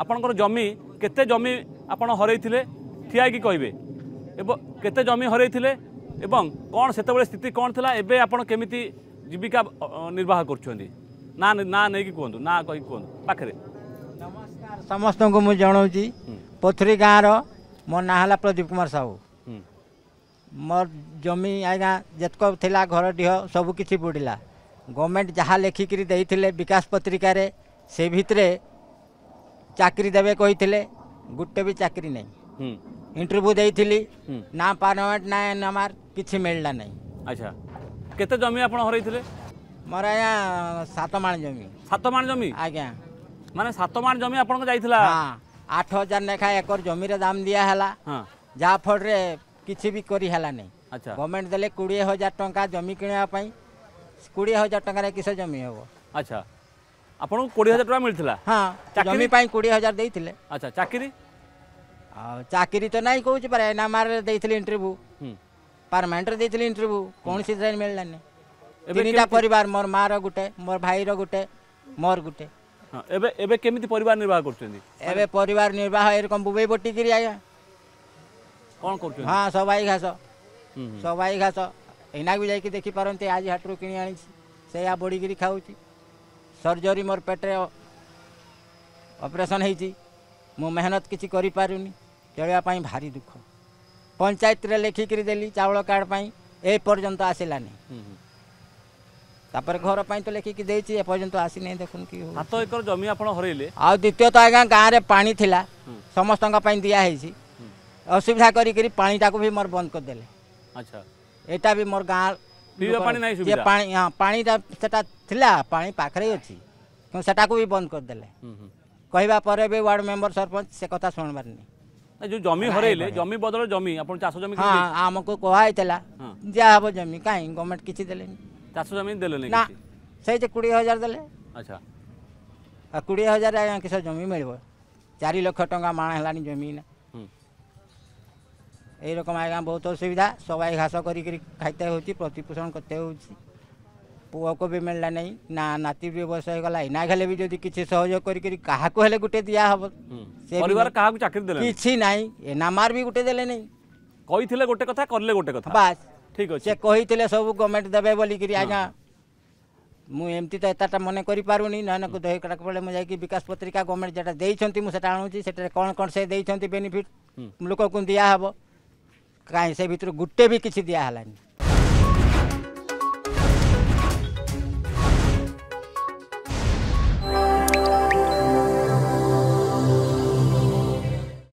ଆପଣଙ୍କର ଜମି କେତେ ଜମି ଆପଣ ହରେଇଥିଲେ ଠିଆ ହେଇକି କହିବେ ଏବଂ କେତେ ଜମି ହରେଇଥିଲେ ଏବଂ କ'ଣ ସେତେବେଳେ ସ୍ଥିତି କ'ଣ ଥିଲା ଏବେ ଆପଣ କେମିତି ଜୀବିକା ନିର୍ବାହ କରୁଛନ୍ତି ନା ନା ନେଇକି କୁହନ୍ତୁ ନା କହିକି କୁହନ୍ତୁ ପାଖରେ ନମସ୍କାର ସମସ୍ତଙ୍କୁ ମୁଁ ଜଣାଉଛି ପୋଥୁରୀ ଗାଁର ମୋ ନାଁ ହେଲା ପ୍ରଦୀପ କୁମାର ସାହୁ ମୋର ଜମି ଆଜ୍ଞା ଯେତକ ଥିଲା ଘର ଡିହ ସବୁ କିଛି ବୁଡ଼ିଲା ଗଭର୍ଣ୍ଣମେଣ୍ଟ ଯାହା ଲେଖିକିରି ଦେଇଥିଲେ ବିକାଶ ପତ୍ରିକାରେ ସେ ଭିତରେ চাকরি দেবে কইলে গোটে বি চাকরি নাই ইন্টারভিউ দেইছিলি না পারমানেন্ট না আমার কিছু মিললা নাই আচ্ছা কত জমি আপন হরাইছিলে মোর আজ্ঞা সাত মাণ জমি সাত মাণ জমি আজ্ঞা মানে সাত মাণ জমি আপনার যাই আট হাজার লেখা একর জমির দাম দিয়া হলা যা ফলে কিছু বি করি হলা নাই গভর্নমেন্ট দেলে কোড়িয়ে হাজার টাকা জমি কিনা কোড়িয়ে হাজার টাকার কিসে জমি হব আচ্ছা ଆପଣଙ୍କୁ କୋଡ଼ିଏ ହଜାର ଟଙ୍କା ମିଳିଥିଲା ହଁ ଚାକିରି ପାଇଁ କୋଡ଼ିଏ ହଜାର ଦେଇଥିଲେ ଆଚ୍ଛା ଚାକିରି ଆଉ ଚାକିରି ତ ନାହିଁ କହୁଛି ପରା ଏନ୍ଆର୍ଏମ୍ରେ ଦେଇଥିଲି ଇଣ୍ଟରଭ୍ୟୁ ପାର୍ମାନେଣ୍ଟରେ ଦେଇଥିଲି ଇଣ୍ଟରଭ୍ୟୁ କୌଣସି ଟ୍ରେନ୍ ମିଳିଲାନି ତିନିଟା ପରିବାର ମୋର ମାଆର ଗୋଟେ ମୋର ଭାଇର ଗୋଟେ ମୋର ଗୋଟେ ଏବେ ଏବେ କେମିତି ପରିବାର ନିର୍ବାହ କରୁଛନ୍ତି ଏବେ ପରିବାର ନିର୍ବାହ ଏରକମ ବୁବେଇ ବଟିକିରି ଆଜ୍ଞା କ'ଣ କରୁଛନ୍ତି ହଁ ସବାଇ ଘାସ ସବାଇ ଘାସ ଏଇନା ବି ଯାଇକି ଦେଖିପାରନ୍ତି ଆଜି ହାଟରୁ କିଣି ଆଣିଛି ସେଇଆ ବଢ଼ିକିରି ଖାଉଛି सर्जरी मोर पेटे ଅପରେସନ୍ ହେଇଛି ମୁଁ ମେହନତ କିଛି କରିପାରୁନି ଚଳିବା ପାଇଁ ଭାରି ଦୁଃଖ ପଞ୍ଚାୟତରେ ଲେଖିକିରି ଦେଲି ଚାଉଳ କାର୍ଡ଼ ପାଇଁ ଏ ପର୍ଯ୍ୟନ୍ତ ଆସିଲାନି ତାପରେ ଘର ପାଇଁ ତ ଲେଖିକି ଦେଇଛି ଏ ପର୍ଯ୍ୟନ୍ତ ଆସିନାହିଁ ଦେଖୁନ୍ କି ସାତ ଏକର ଜମି ଆପଣ ହରେଇଲେ ଆଉ ଦ୍ୱିତୀୟତଃ ଆଜ୍ଞା ଗାଁରେ ପାଣି ଥିଲା ସମସ୍ତଙ୍କ ପାଇଁ ଦିଆହେଇଛି ଅସୁବିଧା କରିକିରି ପାଣିଟାକୁ ବି ମୋର ବନ୍ଦ କରିଦେଲେ ଆଚ୍ଛା ଏଇଟା ବି ମୋର ଗାଁ पीवा पानी नाही भी बंद कर देले कहबा वार्ड मेंबर सरपंच से कथा सुन जो जमी हरेले जमी बदल जमी अपन जमी आम को कहाय थिला जमी काई गवर्नमेंट किछि देले जमी देले नै ना सही जे 20000 देले जमी मिलबो 4 लाख टका माणा हलानी जमी এই রকম আজ্ঞা বহুত অসুবিধা সবাই ঘাস করি খাইতে হচ্ছে প্রতিপোষণ করতে হচ্ছে পুয়াকে বি মিললা নাই না নাতি বি বয়স হয়েগলা এনা গেলে বি যদি কিছু সহযোগ করি কাহাকু হলে গোটে দিয়া হব পরিবার কাহাকু চাকরি দেলে কিছু নাই এনা মার বি গোটে দেলে নাই কইছিলে গোটে কথা করলে গোটে কথা বাস ঠিক আছে সে কইছিলে সব গভর্নমেন্ট দেবে বলি করি আজ্ঞা ମୁଁ ଏମିତି ତ ଏତାଟା ମନେ କରିପାରୁନି ନହେଲେ ଦହିକଟାକୁ ବେଳେ ମୁଁ ଯାଇକି ବିକାଶ ପତ୍ରିକା ଗଭର୍ଣ୍ଣମେଣ୍ଟ ଯେଉଁଟା ଦେଇଛନ୍ତି ମୁଁ ସେଟା ଆଣୁଛି ସେଠାରେ କ'ଣ କ'ଣ ସେ ଦେଇଛନ୍ତି ବେନିଫିଟ୍ ଲୋକଙ୍କୁ ଦିଆହେବ कहीं से भितर गुट्टे भी किसी दिया हलानी